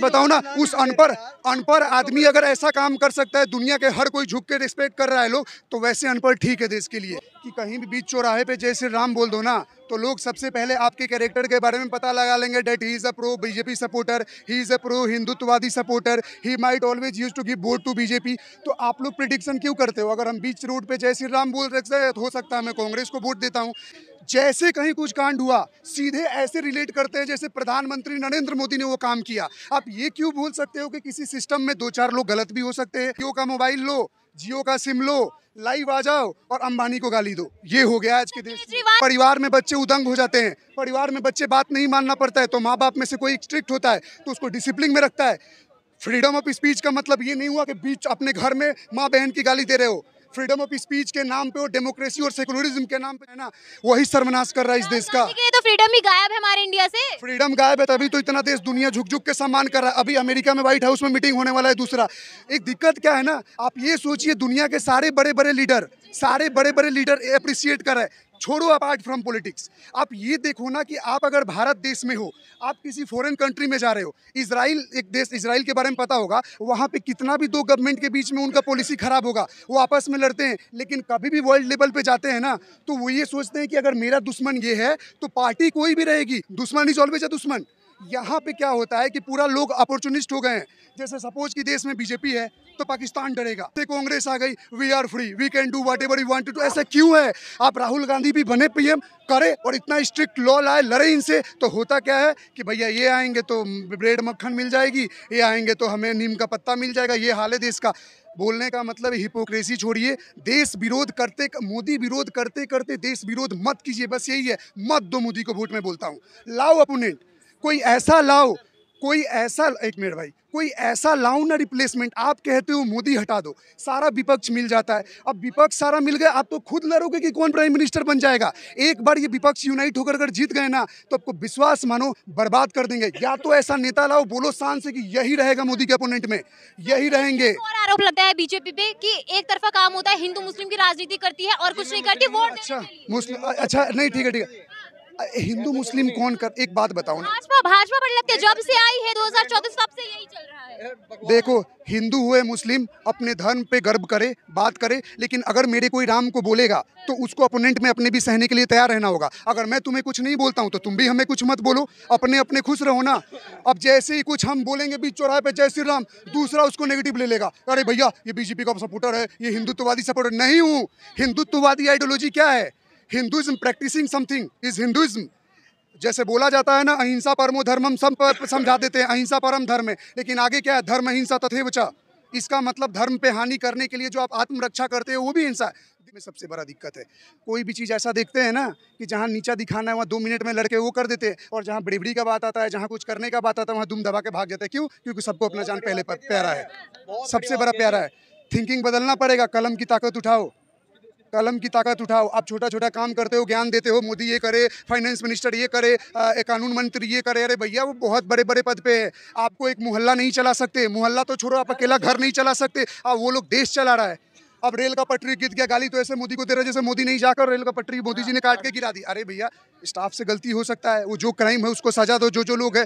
बताओ ना उस अनपढ़ अनपढ़ आदमी अगर ऐसा काम कर सकता है दुनिया के हर कोई झुक के रिस्पेक्ट कर रहा है लोग तो वैसे अनपढ़ ठीक है देश के लिए कि कहीं भी बीच चौराहे पे जैसे राम बोल दो ना तो लोग सबसे पहले आपके कैरेक्टर के बारे में पता लगा लेंगे that he is a pro BJP supporter he is a pro हिंदुत्ववादी supporter he might always use to give vote to BJP तो आप लोग प्रिडिक्शन क्यों करते हो अगर हम बीच रोड पे जय श्री राम बोल रहे तो हो सकता है मैं कांग्रेस को वोट देता हूँ जैसे कहीं कुछ कांड हुआ सीधे ऐसे रिलेट करते हैं जैसे प्रधानमंत्री नरेंद्र मोदी ने वो काम किया आप ये क्यों बोल सकते हो कि किसी सिस्टम में दो चार लोग गलत भी हो सकते हैं जियो का मोबाइल लो जियो का सिम लो लाइव आ जाओ और अंबानी को गाली दो ये हो गया आज के देश परिवार में बच्चे उदंग हो जाते हैं परिवार में बच्चे बात नहीं मानना पड़ता है तो माँ बाप में से कोई स्ट्रिक्ट होता है तो उसको डिसिप्लिन में रखता है फ्रीडम ऑफ स्पीच का मतलब ये नहीं हुआ कि बीच अपने घर में माँ बहन की गाली दे रहे हो फ्रीडम ऑफ स्पीच के नाम पे और डेमोक्रेसी और सेकुलरिज्म के नाम पे है ना वही सर्वनाश कर रहा है इस देश का तो फ्रीडम ही गायब है हमारे इंडिया से फ्रीडम गायब है तभी तो इतना देश दुनिया झुक झुक के सम्मान कर रहा है अभी अमेरिका में व्हाइट हाउस में मीटिंग होने वाला है दूसरा एक दिक्कत क्या है ना आप ये सोचिए दुनिया के सारे बड़े बड़े लीडर सारे बड़े बड़े लीडर अप्रिसिएट कर रहे छोड़ो अपार्ट फ्रॉम पॉलिटिक्स आप ये देखो ना कि आप अगर भारत देश में हो आप किसी फॉरेन कंट्री में जा रहे हो इसराइल एक देश इसराइल के बारे में पता होगा वहाँ पे कितना भी दो गवर्नमेंट के बीच में उनका पॉलिसी ख़राब होगा वो आपस में लड़ते हैं लेकिन कभी भी वर्ल्ड लेवल पर जाते हैं ना तो वो ये सोचते हैं कि अगर मेरा दुश्मन ये है तो पार्टी कोई भी रहेगी दुश्मन इज ऑलवेज अ दुश्मन यहाँ पे क्या होता है कि पूरा लोग अपॉर्चुनिस्ट हो गए हैं जैसे सपोज कि देश में बीजेपी है तो पाकिस्तान डरेगा कांग्रेस आ गई we are free we can do whatever you want to ऐसा क्यों है आप राहुल गांधी भी बने पीएम करे और इतना स्ट्रिक्ट लॉ लाए लड़े इनसे तो होता क्या है कि भैया ये आएंगे तो ब्रेड मक्खन मिल जाएगी ये आएंगे तो हमें नीम का पत्ता मिल जाएगा ये हाल है देश का बोलने का मतलब हिपोक्रेसी छोड़िए देश विरोध करते मोदी विरोध करते करते देश विरोध मत कीजिए बस यही है मत दो मोदी को वोट में बोलता हूँ लाओ अपोनेंट कोई ऐसा लाओ कोई ऐसा एक मिनट भाई कोई ऐसा लाओ ना रिप्लेसमेंट आप कहते हो मोदी हटा दो सारा विपक्ष मिल जाता है अब विपक्ष सारा मिल गया आप तो खुद लड़ोगे कि कौन प्राइम मिनिस्टर बन जाएगा एक बार ये विपक्ष यूनाइट होकर अगर जीत गए ना तो आपको विश्वास मानो बर्बाद कर देंगे या तो ऐसा नेता लाओ बोलो शान से कि यही रहेगा मोदी के अपोनेंट में यही रहेंगे आरोप लगता है बीजेपी पे की एक काम होता है हिंदू मुस्लिम की राजनीति करती है और कुछ नहीं करती वोट अच्छा मुस्लिम अच्छा नहीं ठीक है ठीक है हिंदू मुस्लिम कौन कर एक बात बताओ भाजपा भाजपा बड़ी लगती है जब से आई है 2014 तब से यही चल रहा है देखो हिंदू हुए मुस्लिम अपने धर्म पे गर्व करे बात करे लेकिन अगर मेरे कोई राम को बोलेगा तो उसको अपोनेंट में अपने भी सहने के लिए तैयार रहना होगा अगर मैं तुम्हें कुछ नहीं बोलता हूँ तो तुम भी हमें कुछ मत बोलो अपने अपने खुश रहो ना अब जैसे ही कुछ हम बोलेंगे बीच चौराहे पे जय श्री राम दूसरा उसको नेगेटिव ले लेगा अरे भैया ये बीजेपी का सपोर्टर है ये हिंदुत्ववादी सपोर्टर नहीं हूँ हिंदुत्ववादी आइडियोलॉजी क्या है Hinduism practising something is Hinduism जैसे बोला जाता है ना अहिंसा परमो धर्म हम सब समझा देते हैं अहिंसा परम धर्म है लेकिन आगे क्या है धर्म अहिंसा तथे बचा इसका मतलब धर्म पे हानि करने के लिए जो आप आत्मरक्षा करते हो वो भी हिंसा है में सबसे बड़ा दिक्कत है कोई भी चीज़ ऐसा देखते हैं ना कि जहाँ नीचा दिखाना है वहाँ दो मिनट में लड़के वो कर देते हैं और जहाँ बड़ी का बात आता है जहाँ कुछ करने का बात आता है वहाँ दुम दबा के भाग जाता है क्यों क्योंकि सबको अपना जान पहले प्यारा है सबसे बड़ा प्यारा है थिंकिंग बदलना पड़ेगा कलम की ताकत उठाओ कलम की ताकत उठाओ आप छोटा छोटा काम करते हो ज्ञान देते हो मोदी ये करे फाइनेंस मिनिस्टर ये करे एक कानून मंत्री ये करे अरे भैया वो बहुत बड़े बड़े पद पे है आपको एक मोहल्ला नहीं चला सकते मोहल्ला तो छोड़ो आप अकेला घर नहीं चला सकते अब वो लोग देश चला रहा है अब रेल का पटरी गिर गया गाली तो ऐसे मोदी को दे रहे जैसे मोदी नहीं जाकर रेल का पटरी मोदी जी ने काट के गिरा दी अरे भैया स्टाफ से गलती हो सकता है वो जो क्राइम है उसको सजा दो जो जो लोग है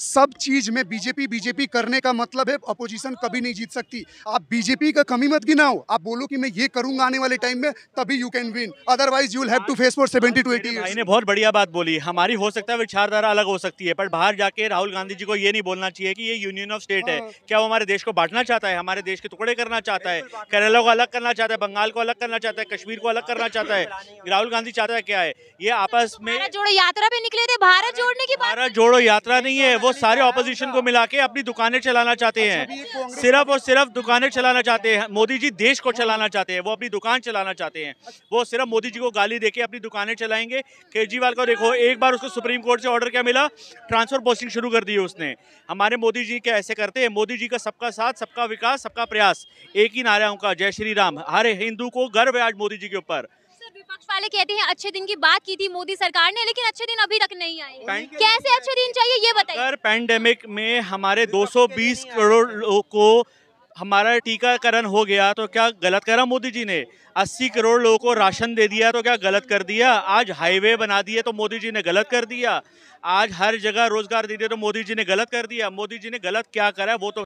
सब चीज में बीजेपी बीजेपी करने का मतलब है अपोजिशन कभी नहीं जीत सकती आप बीजेपी का कमी मत गिनाओ आप बोलो कि मैं ये करूंगा आने वाले टाइम में तभी you can win otherwise you have to face for seventy two eighty भाई बहुत बढ़िया बात बोली हमारी हो सकता है विचारधारा अलग हो सकती है पर बाहर जाके राहुल गांधी जी को ये नहीं बोलना चाहिए कि ये यूनियन ऑफ स्टेट है हाँ। क्या वो हमारे देश को बांटना चाहता है हमारे देश के टुकड़े करना चाहता है केरला को अलग करना चाहता है बंगाल को अलग करना चाहता है कश्मीर को अलग करना चाहता है राहुल गांधी चाहता है क्या है ये आपस में जोड़ो यात्रा पे निकले थे भारत जोड़ने की भारत जोड़ो यात्रा नहीं है वो वो सारे ऑपोजिशन को मिला के अपनी दुकानें चलाना चाहते अच्छा, हैं सिर्फ और सिर्फ दुकानें चलाना चाहते हैं मोदी जी देश को हाँ। चलाना चाहते हैं वो अपनी दुकान चलाना चाहते हैं अच्छा। वो सिर्फ मोदी जी को गाली देके अपनी दुकानें चलाएंगे केजरीवाल को देखो एक बार उसको सुप्रीम कोर्ट से ऑर्डर क्या मिला ट्रांसफर पोस्टिंग शुरू कर दी उसने हमारे मोदी जी क्या ऐसे करते हैं मोदी जी का सबका साथ सबका विकास सबका प्रयास एक ही नारायण का जय श्री राम हर हिंदू को गर्व है आज मोदी जी के ऊपर विपक्ष वाले कहते हैं अच्छे दिन की बात की थी मोदी सरकार ने लेकिन अच्छे दिन अभी तक नहीं आए कैसे अच्छे दिन चाहिए ये बताइए सर पैंडेमिक में हमारे 220 करोड़ लोग को हमारा टीकाकरण हो गया तो क्या गलत करा मोदी जी ने 80 करोड़ लोगों को राशन दे दिया तो क्या गलत कर दिया आज हाईवे बना दिए तो मोदी जी ने गलत कर दिया आज हर जगह रोजगार दे दिया तो मोदी जी ने गलत कर दिया मोदी जी ने गलत क्या करा वो तो